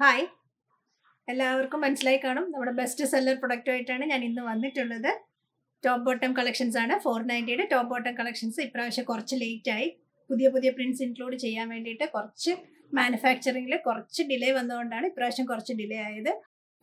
hi എല്ലാവർക്കും മനസ്സിലായി കാണും നമ്മുടെ ബെസ്റ്റ് സെല്ലർ പ്രൊഡക്റ്റുമായിട്ടാണ് ഞാൻ ഇന്ന് വന്നിട്ടുള്ളത് ടോപ്പ് ബോട്ടം കളക്ഷൻസ് ആണ് ഫോർ നയൻറ്റിയുടെ ടോപ്പ് ബോട്ടം കളക്ഷൻസ് ഇപ്രാവശ്യം കുറച്ച് ലേറ്റായി പുതിയ പുതിയ പ്രിൻസ് ഇൻക്ലൂഡ് ചെയ്യാൻ വേണ്ടിയിട്ട് കുറച്ച് മാനുഫാക്ചറിങ്ങിൽ കുറച്ച് ഡിലേ വന്നതുകൊണ്ടാണ് ഇപ്രാവശ്യം കുറച്ച് ഡിലേ ആയത്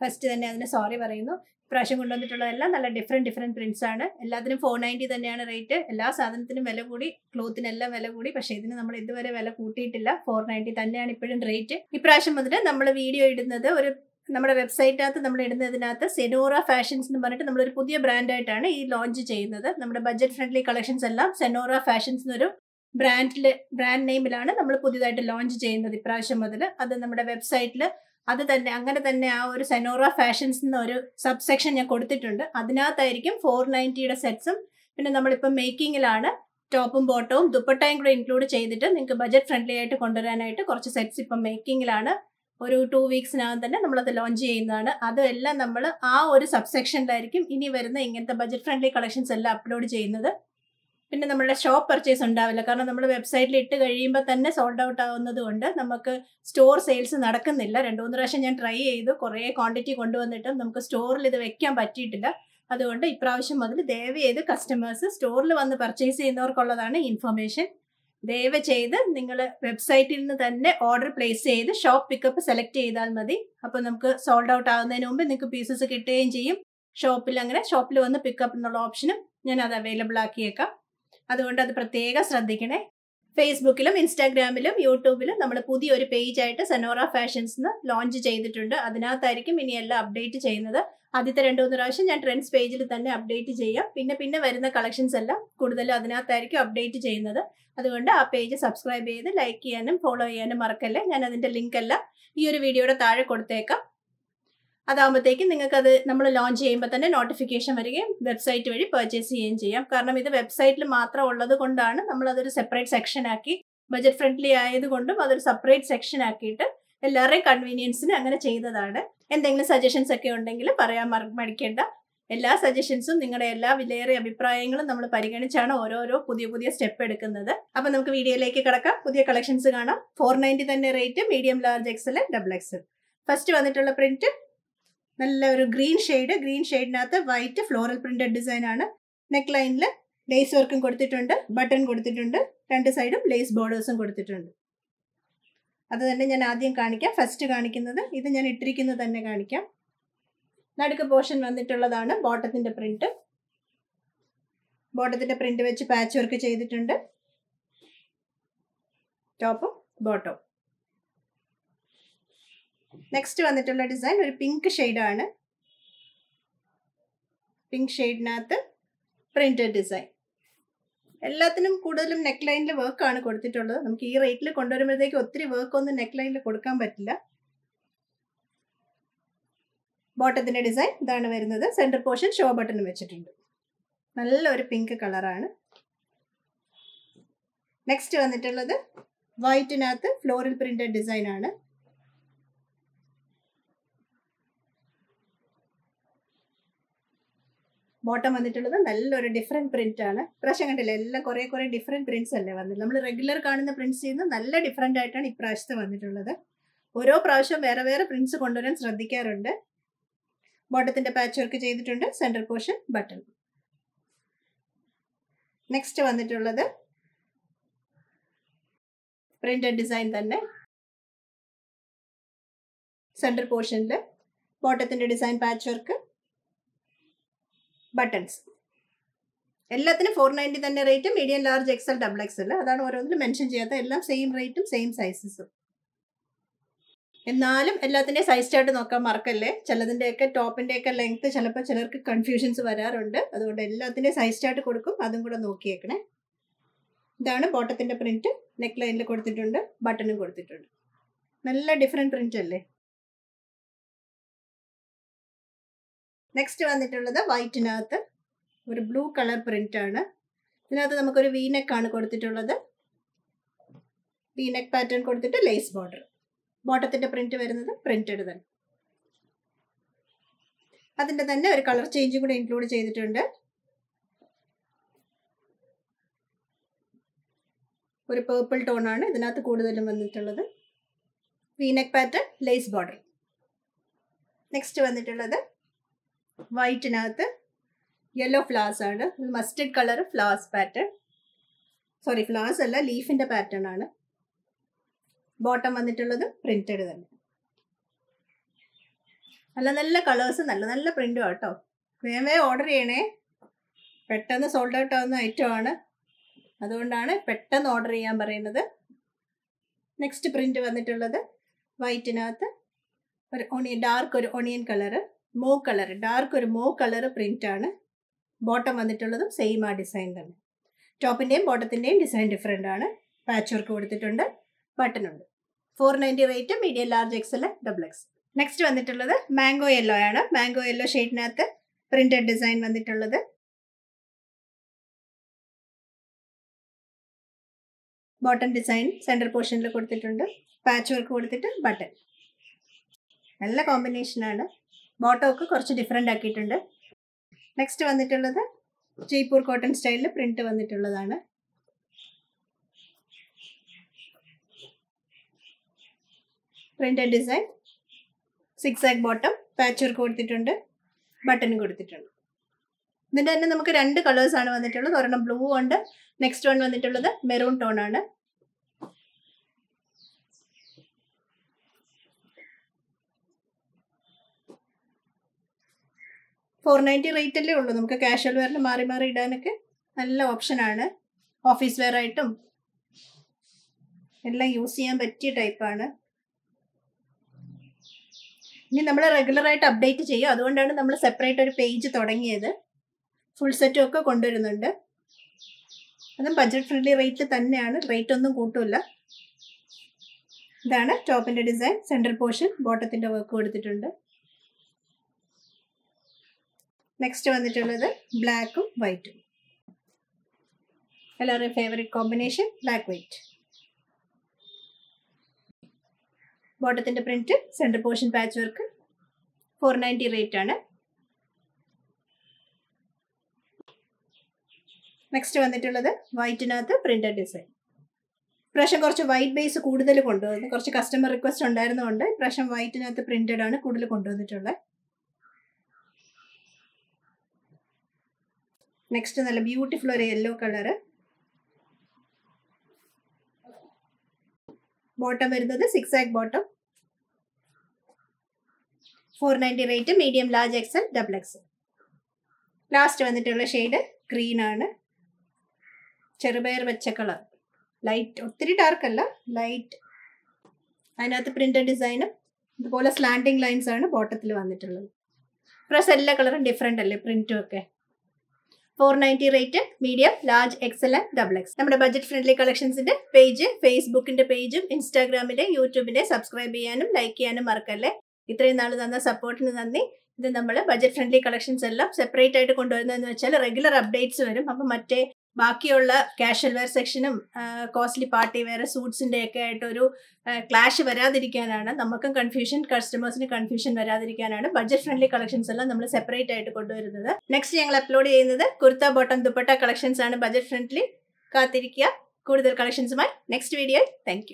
ഫസ്റ്റ് തന്നെ അതിന് സോറി പറയുന്നു പ്രാവശ്യം കൊണ്ടുവന്നിട്ടുള്ളതെല്ലാം നല്ല ഡിഫറെൻറ്റ് ഡിഫറെൻറ്റ് പ്രിൻസ് ആണ് എല്ലാത്തിനും ഫോർ നയൻറ്റി തന്നെയാണ് റേറ്റ് എല്ലാ സാധനത്തിനും വില കൂടി ക്ലോത്തിനെല്ലാം വില കൂടി പക്ഷേ ഇതിന് നമ്മൾ ഇതുവരെ വില കൂട്ടിയിട്ടില്ല ഫോർ നയൻറ്റി തന്നെയാണ് ഇപ്പോഴും റേറ്റ് ഇപ്രാവശ്യം മുതൽ നമ്മൾ വീഡിയോ ഇടുന്നത് ഒരു നമ്മുടെ വെബ്സൈറ്റിനകത്ത് നമ്മൾ ഇടുന്നതിനകത്ത് സെനോറ ഫാഷൻസ് എന്ന് പറഞ്ഞിട്ട് നമ്മളൊരു പുതിയ ബ്രാൻഡായിട്ടാണ് ഈ ലോഞ്ച് ചെയ്യുന്നത് നമ്മുടെ ബഡ്ജറ്റ് ഫ്രണ്ട്ലി കളക്ഷൻസ് എല്ലാം സെനോറ ഫാഷൻസ് എന്നൊരു ബ്രാൻഡിൽ ബ്രാൻഡ് നെയിമിലാണ് നമ്മൾ പുതിയതായിട്ട് ലോഞ്ച് ചെയ്യുന്നത് ഇപ്രാവശ്യം മുതൽ അത് നമ്മുടെ വെബ്സൈറ്റിൽ അത് തന്നെ അങ്ങനെ തന്നെ ആ ഒരു സെനോറ ഫാഷൻസ് എന്ന ഒരു സബ്സെക്ഷൻ ഞാൻ കൊടുത്തിട്ടുണ്ട് അതിനകത്തായിരിക്കും ഫോർ നയൻറ്റിയുടെ സെറ്റ്സും പിന്നെ നമ്മളിപ്പോൾ മേക്കിങ്ങിലാണ് ടോപ്പും ബോട്ടവും ദുപ്പട്ടയും കൂടെ ഇൻക്ലൂഡ് ചെയ്തിട്ട് നിങ്ങൾക്ക് ബജറ്റ് ഫ്രണ്ട്ലി ആയിട്ട് കൊണ്ടുവരാനായിട്ട് കുറച്ച് സെറ്റ്സ് ഇപ്പം മേക്കിങ്ങിലാണ് ഒരു ടു വീക്സിനകം തന്നെ നമ്മളത് ലോഞ്ച് ചെയ്യുന്നതാണ് അതെല്ലാം നമ്മൾ ആ ഒരു സബ്സെക്ഷനിലായിരിക്കും ഇനി വരുന്ന ഇങ്ങനത്തെ ബജറ്റ് ഫ്രണ്ട്ലി കളക്ഷൻസ് എല്ലാം അപ്ലോഡ് ചെയ്യുന്നത് പിന്നെ നമ്മളുടെ ഷോപ്പ് പർച്ചേസ് ഉണ്ടാവില്ല കാരണം നമ്മൾ വെബ്സൈറ്റിൽ ഇട്ട് കഴിയുമ്പോൾ തന്നെ സോൾഡ് ഔട്ട് ആവുന്നത് കൊണ്ട് നമുക്ക് സ്റ്റോർ സെയിൽസ് നടക്കുന്നില്ല രണ്ടു മൂന്ന് പ്രാവശ്യം ഞാൻ ട്രൈ ചെയ്തു കുറേ ക്വാണ്ടിറ്റി കൊണ്ടുവന്നിട്ടും നമുക്ക് സ്റ്റോറിൽ ഇത് വെക്കാൻ പറ്റിയിട്ടില്ല അതുകൊണ്ട് ഇപ്രാവശ്യം മുതൽ ദയവ് ചെയ്ത് കസ്റ്റമേഴ്സ് സ്റ്റോറിൽ വന്ന് പർച്ചേസ് ചെയ്യുന്നവർക്കുള്ളതാണ് ഇൻഫർമേഷൻ ദയവ് ചെയ്ത് നിങ്ങൾ വെബ്സൈറ്റിൽ നിന്ന് തന്നെ ഓർഡർ പ്ലേസ് ചെയ്ത് ഷോപ്പ് പിക്കപ്പ് സെലക്ട് ചെയ്താൽ മതി അപ്പോൾ നമുക്ക് സോൾഡ് ഔട്ട് ആകുന്നതിന് മുമ്പ് നിങ്ങൾക്ക് പീസസ് കിട്ടുകയും ചെയ്യും ഷോപ്പിൽ അങ്ങനെ ഷോപ്പിൽ വന്ന് പിക്കപ്പ് എന്നുള്ള ഓപ്ഷനും ഞാൻ അത് അവൈലബിൾ ആക്കിയേക്കാം അതുകൊണ്ട് അത് പ്രത്യേകം ശ്രദ്ധിക്കണേ ഫേസ്ബുക്കിലും ഇൻസ്റ്റാഗ്രാമിലും യൂട്യൂബിലും നമ്മൾ പുതിയൊരു പേജ് ആയിട്ട് ഫാഷൻസ് ലോഞ്ച് ചെയ്തിട്ടുണ്ട് അതിനകത്തായിരിക്കും ഇനി എല്ലാം അപ്ഡേറ്റ് ചെയ്യുന്നത് ആദ്യത്തെ രണ്ട് മൂന്ന് പ്രാവശ്യം ഞാൻ ട്രെൻഡ്സ് പേജിൽ തന്നെ അപ്ഡേറ്റ് ചെയ്യാം പിന്നെ പിന്നെ വരുന്ന കളക്ഷൻസ് എല്ലാം കൂടുതലും അതിനകത്തായിരിക്കും അപ്ഡേറ്റ് ചെയ്യുന്നത് അതുകൊണ്ട് ആ പേജ് സബ്സ്ക്രൈബ് ചെയ്ത് ലൈക്ക് ചെയ്യാനും ഫോളോ ചെയ്യാനും മറക്കല്ലേ ഞാൻ അതിൻ്റെ ലിങ്ക് എല്ലാം ഈ ഒരു വീഡിയോയുടെ താഴെ കൊടുത്തേക്കാം അതാകുമ്പോഴത്തേക്കും നിങ്ങൾക്കത് നമ്മൾ ലോഞ്ച് ചെയ്യുമ്പോൾ തന്നെ നോട്ടിഫിക്കേഷൻ വരികയും വെബ്സൈറ്റ് വഴി പർച്ചേസ് ചെയ്യുകയും ചെയ്യാം കാരണം ഇത് വെബ്സൈറ്റിൽ മാത്രം ഉള്ളത് കൊണ്ടാണ് നമ്മളതൊരു സെപ്പറേറ്റ് ആക്കി ബജറ്റ് ഫ്രണ്ട്ലി ആയതുകൊണ്ടും അതൊരു സെപ്പറേറ്റ് സെക്ഷൻ ആക്കിയിട്ട് എല്ലാവരുടെയും കൺവീനിയൻസിന് അങ്ങനെ ചെയ്തതാണ് എന്തെങ്കിലും സജഷൻസ് ഒക്കെ ഉണ്ടെങ്കിൽ പറയാൻ മടിക്കേണ്ട എല്ലാ സജഷൻസും നിങ്ങളുടെ എല്ലാ വിലയേറിയ അഭിപ്രായങ്ങളും നമ്മൾ പരിഗണിച്ചാണ് ഓരോരോ പുതിയ പുതിയ സ്റ്റെപ്പ് എടുക്കുന്നത് അപ്പൊ നമുക്ക് വീഡിയോയിലേക്ക് കിടക്കാം പുതിയ കളക്ഷൻസ് കാണാം ഫോർ നയൻറ്റി തന്നെ rate medium large XL double XL first വന്നിട്ടുള്ള പ്രിന്റ് നല്ല ഒരു ഗ്രീൻ ഷെയ്ഡ് ഗ്രീൻ ഷെയ്ഡിനകത്ത് വൈറ്റ് ഫ്ലോറൽ പ്രിന്റഡ് ഡിസൈൻ ആണ് നെക്ക് ലൈനിൽ ലേസ് വർക്കും കൊടുത്തിട്ടുണ്ട് ബട്ടൺ കൊടുത്തിട്ടുണ്ട് രണ്ട് സൈഡും ലേസ് ബോർഡേഴ്സും കൊടുത്തിട്ടുണ്ട് അത് തന്നെ ഞാൻ ആദ്യം കാണിക്കാം ഫസ്റ്റ് കാണിക്കുന്നത് ഇത് ഞാൻ ഇട്ടിരിക്കുന്നത് തന്നെ കാണിക്കാം നടുക്ക് പോർഷൻ വന്നിട്ടുള്ളതാണ് ബോട്ടത്തിൻ്റെ പ്രിന്റ് ബോട്ടത്തിൻ്റെ പ്രിന്റ് വെച്ച് പാച്ച് വർക്ക് ചെയ്തിട്ടുണ്ട് ടോപ്പും ബോട്ടവും നെക്സ്റ്റ് വന്നിട്ടുള്ള ഡിസൈൻ ഒരു പിങ്ക് ഷെയ്ഡാണ് പിങ്ക് ഷെയ്ഡിനകത്ത് പ്രിന്റഡ് ഡിസൈൻ എല്ലാത്തിനും കൂടുതലും നെക്ക് ലൈനിൽ വർക്കാണ് കൊടുത്തിട്ടുള്ളത് നമുക്ക് ഈ റേറ്റിൽ കൊണ്ടുവരുമ്പോഴത്തേക്ക് ഒത്തിരി വർക്ക് ഒന്നും നെക്ക് ലൈനിൽ കൊടുക്കാൻ പറ്റില്ല ബോട്ടത്തിൻ്റെ ഡിസൈൻ ഇതാണ് വരുന്നത് സെൻറ്റർ പോർഷൻ ഷോ ബട്ടൺ വെച്ചിട്ടുണ്ട് നല്ലൊരു പിങ്ക് കളറാണ് നെക്സ്റ്റ് വന്നിട്ടുള്ളത് വൈറ്റിനകത്ത് ഫ്ലോറൽ പ്രിന്റഡ് ഡിസൈൻ ആണ് ബോട്ടം വന്നിട്ടുള്ളത് നല്ലൊരു ഡിഫറെൻറ്റ് പ്രിന്റ് ആണ് പ്രാവശ്യം കണ്ടില്ല എല്ലാം കുറേ കുറേ ഡിഫറെൻറ്റ് പ്രിന്റ്സ് അല്ലേ വന്നത് നമ്മൾ റെഗുലർ കാണുന്ന പ്രിന്റ്സ് ചെയ്യുന്ന നല്ല ഡിഫറെൻ്റ് ആയിട്ടാണ് ഇപ്രാവശ്യത്തെ വന്നിട്ടുള്ളത് ഓരോ പ്രാവശ്യം വേറെ വേറെ പ്രിന്റ്സ് കൊണ്ടുവരാൻ ശ്രദ്ധിക്കാറുണ്ട് ബോട്ടത്തിൻ്റെ പാച്ച് വർക്ക് ചെയ്തിട്ടുണ്ട് സെൻറ്റർ പോർഷൻ ബട്ടൺ നെക്സ്റ്റ് വന്നിട്ടുള്ളത് പ്രിന്റഡ് ഡിസൈൻ തന്നെ സെൻറ്റർ പോർഷനിൽ ബോട്ടത്തിൻ്റെ ഡിസൈൻ പാച്ച് വർക്ക് ബട്ടൺസ് എല്ലാത്തിനും ഫോർ നയൻറ്റി തന്നെ rate medium large XL double XL അതാണ് ഓരോന്നിലും മെൻഷൻ ചെയ്യാത്ത എല്ലാം സെയിം റേറ്റും സെയിം സൈസസും എന്നാലും എല്ലാത്തിൻ്റെയും സൈസ് ചാർട്ട് നോക്കാൻ മറക്കല്ലേ ചിലതിൻ്റെയൊക്കെ ടോപ്പിൻ്റെയൊക്കെ ലെങ്ത്ത് ചിലപ്പോൾ ചിലർക്ക് കൺഫ്യൂഷൻസ് വരാറുണ്ട് അതുകൊണ്ട് എല്ലാത്തിൻ്റെയും സൈസ് ചാർട്ട് കൊടുക്കും അതും കൂടെ നോക്കിയേക്കണേ ഇതാണ് ബോട്ടത്തിൻ്റെ പ്രിൻറ്റ് നെക്ക് ലൈനിൽ കൊടുത്തിട്ടുണ്ട് ബട്ടണും കൊടുത്തിട്ടുണ്ട് നല്ല ഡിഫറെൻറ്റ് പ്രിൻ്റ് അല്ലേ നെക്സ്റ്റ് വന്നിട്ടുള്ളത് വൈറ്റിനകത്ത് ഒരു ബ്ലൂ കളർ പ്രിൻ്റാണ് ഇതിനകത്ത് നമുക്കൊരു വീനെക്കാണ് കൊടുത്തിട്ടുള്ളത് വീനെക്ക് പാറ്റേൺ കൊടുത്തിട്ട് ലേസ് ബോർഡർ ബോട്ടത്തിൻ്റെ പ്രിൻറ്റ് വരുന്നത് പ്രിൻറ്റഡ് തന്നെ അതിൻ്റെ തന്നെ ഒരു കളർ ചേഞ്ചും കൂടെ ഇൻക്ലൂഡ് ചെയ്തിട്ടുണ്ട് ഒരു പേർപ്പിൾ ടോണാണ് ഇതിനകത്ത് കൂടുതലും വന്നിട്ടുള്ളത് V neck pattern lace border next വന്നിട്ടുള്ളത് വൈറ്റിനകത്ത് യെല്ലോ ഫ്ലവേഴ്സ് ആണ് mustard colour flowers pattern sorry flowers അല്ല ലീഫിൻ്റെ പാറ്റേൺ ആണ് ബോട്ടം വന്നിട്ടുള്ളത് പ്രിൻറ്റഡ് തന്നെ നല്ല നല്ല കളേഴ്സ് നല്ല നല്ല പ്രിൻറ്റും കേട്ടോ വേമേ ഓർഡർ ചെയ്യണേ പെട്ടെന്ന് സോൾഡ് ഔട്ട് ആവുന്ന ഐറ്റമാണ് അതുകൊണ്ടാണ് പെട്ടെന്ന് ഓർഡർ ചെയ്യാൻ പറയുന്നത് നെക്സ്റ്റ് പ്രിൻറ്റ് വന്നിട്ടുള്ളത് വൈറ്റിനകത്ത് ഒരു ഒണിയൻ ഡാർക്ക് ഒരു onion colour mauve colour dark ഒരു മോ കളർ പ്രിൻ്റാണ് ബോട്ടം വന്നിട്ടുള്ളതും സെയിം ആ ഡിസൈൻ തന്നെ ടോപ്പിൻ്റെയും ബോട്ടത്തിൻ്റെയും ഡിസൈൻ ഡിഫറെന്റ് ആണ് പാച്ച് വർക്ക് കൊടുത്തിട്ടുണ്ട് ബട്ടണുണ്ട് four ninety rate medium large X XL double X next വന്നിട്ടുള്ളത് മാംഗോ യെല്ലോ ആണ് മാംഗോ യെല്ലോ ഷെയ്ഡിനകത്ത് പ്രിന്റഡ് ഡിസൈൻ വന്നിട്ടുള്ളത് ബോട്ടൺ ഡിസൈൻ സെൻറ്റർ പോർഷനിൽ കൊടുത്തിട്ടുണ്ട് പാച്ച് വർക്ക് കൊടുത്തിട്ട് ബട്ടൺ നല്ല കോമ്പിനേഷനാണ് ബോട്ടം ഒക്കെ കുറച്ച് ഡിഫറെൻ്റ് ആക്കിയിട്ടുണ്ട് നെക്സ്റ്റ് വന്നിട്ടുള്ളത് ജയ്പൂർ കോട്ടൺ സ്റ്റൈലിൽ പ്രിന്റ് വന്നിട്ടുള്ളതാണ് പ്രിന്റ് ഡിസൈൻ സിക്സ് ആക് ബോട്ടം പാച്ച് വർക്ക് കൊടുത്തിട്ടുണ്ട് ബട്ടൺ കൊടുത്തിട്ടുണ്ട് ഇതിൻ്റെ തന്നെ നമുക്ക് രണ്ട് കളേഴ്സാണ് വന്നിട്ടുള്ളത് ഒരെണ്ണം ബ്ലൂ ഉണ്ട് നെക്സ്റ്റ് വൺ വന്നിട്ടുള്ളത് മെറൂൺ ടോൺ ആണ് ഫോർ നയൻറ്റി അല്ലേ ഉള്ളൂ നമുക്ക് കാഷ്വൽ വെയറിൽ മാറി മാറി ഇടാനൊക്കെ നല്ല ഓപ്ഷനാണ് ഓഫീസ് വെയർ ആയിട്ടും എല്ലാം യൂസ് ചെയ്യാൻ പറ്റിയ ടൈപ്പാണ് ഇനി നമ്മൾ റെഗുലറായിട്ട് അപ്ഡേറ്റ് ചെയ്യും അതുകൊണ്ടാണ് നമ്മൾ സെപ്പറേറ്റ് ഒരു പേജ് തുടങ്ങിയത് ഫുൾ സെറ്റും ഒക്കെ കൊണ്ടുവരുന്നുണ്ട് അതും ബഡ്ജറ്റ് ഫ്രണ്ട്ലി റേറ്റ് തന്നെയാണ് റേറ്റ് ഒന്നും കൂട്ടില്ല ഇതാണ് ടോപ്പിൻ്റെ ഡിസൈൻ സെൻട്രൽ പോർഷൻ ബോട്ടത്തിൻ്റെ വർക്ക് കൊടുത്തിട്ടുണ്ട് നെക്സ്റ്റ് വന്നിട്ടുള്ളത് ബ്ലാക്കും വൈറ്റും എല്ലാവരുടെയും ഫേവറേറ്റ് കോമ്പിനേഷൻ ബ്ലാക്ക് വൈറ്റ് ബോട്ടത്തിൻ്റെ print centre portion patch work four ninety rate ആണ് നെക്സ്റ്റ് വന്നിട്ടുള്ളത് വൈറ്റിനകത്ത് പ്രിൻറ്റഡ് ഡിസൈൻ ഇപ്രാവശ്യം കുറച്ച് വൈറ്റ് ബേസ് കൂടുതൽ കൊണ്ടുവന്നു കുറച്ച് കസ്റ്റമർ റിക്വസ്റ്റ് ഉണ്ടായിരുന്നതുകൊണ്ട് ഇപ്രാവശ്യം വൈറ്റിനകത്ത് പ്രിൻറ്റഡ് ആണ് കൂടുതൽ കൊണ്ടുവന്നിട്ടുള്ളത് നെക്സ്റ്റ് നല്ല ബ്യൂട്ടിഫുൾ ഒരു യെല്ലോ കളറ് ബോട്ടം വരുന്നത് സിക്സ് ആക് bottom four ninety rate medium large XL double XL last വന്നിട്ടുള്ള ഷെയ്ഡ് ഗ്രീൻ ആണ് ചെറുപയർ വെച്ച കളർ ലൈറ്റ് ഒത്തിരി ഡാർക്ക് അല്ല ലൈറ്റ് അതിനകത്ത് പ്രിന്റഡ് ഡിസൈനും ഇതുപോലെ സ്ലാൻഡിങ് ലൈൻസ് ആണ് ബോട്ടത്തിൽ വന്നിട്ടുള്ളത് പ്ലസ് എല്ലാ കളറും ഡിഫറെൻ്റ് അല്ലേ പ്രിന്റും ഒക്കെ four ninety rate medium large XL and double X നമ്മുടെ ബഡ്ജറ്റ് ഫ്രണ്ട്ലി കളക്ഷൻസിന്റെ പേജ് ഫേസ്ബുക്കിന്റെ പേജും ഇൻസ്റ്റാഗ്രാമിലെ യൂട്യൂബിന്റെ സബ്സ്ക്രൈബ് ചെയ്യാനും ലൈക്ക് ചെയ്യാനും മറക്കല്ലേ ഇത്രയും നാൾ തന്ന സപ്പോർട്ടിന് നന്ദി ഇത് നമ്മൾ ബഡ്ജറ്റ് ഫ്രണ്ട്ലി കളക്ഷൻസ് എല്ലാം സെപ്പറേറ്റ് ആയിട്ട് കൊണ്ടുവരുന്നതെന്ന് വെച്ചാൽ റെഗുലർ അപ്ഡേറ്റ്സ് വരും അപ്പം മറ്റേ ബാക്കിയുള്ള കാഷ്വൽ വെയർ സെക്ഷനും കോസ്റ്റ്ലി പാർട്ടി വെയർ സൂട്ട്സിൻ്റെ ഒക്കെ ആയിട്ടൊരു ക്ലാഷ് വരാതിരിക്കാനാണ് നമുക്കും കൺഫ്യൂഷൻ കസ്റ്റമേഴ്സിന് കൺഫ്യൂഷൻ വരാതിരിക്കാനാണ് ബഡ്ജറ്റ് ഫ്രണ്ട്ലി കളക്ഷൻസ് എല്ലാം നമ്മൾ സെപ്പറേറ്റ് ആയിട്ട് കൊണ്ടുവരുന്നത് നെക്സ്റ്റ് ഞങ്ങൾ അപ്ലോഡ് ചെയ്യുന്നത് കുർത്ത ബോട്ടം ദുപ്പട്ട കളക്ഷൻസ് ആണ് ബഡ്ജറ്റ് ഫ്രണ്ട്ലി കാത്തിരിക്കുക കൂടുതൽ കളക്ഷൻസുമായി നെക്സ്റ്റ് വീഡിയോ താങ്ക്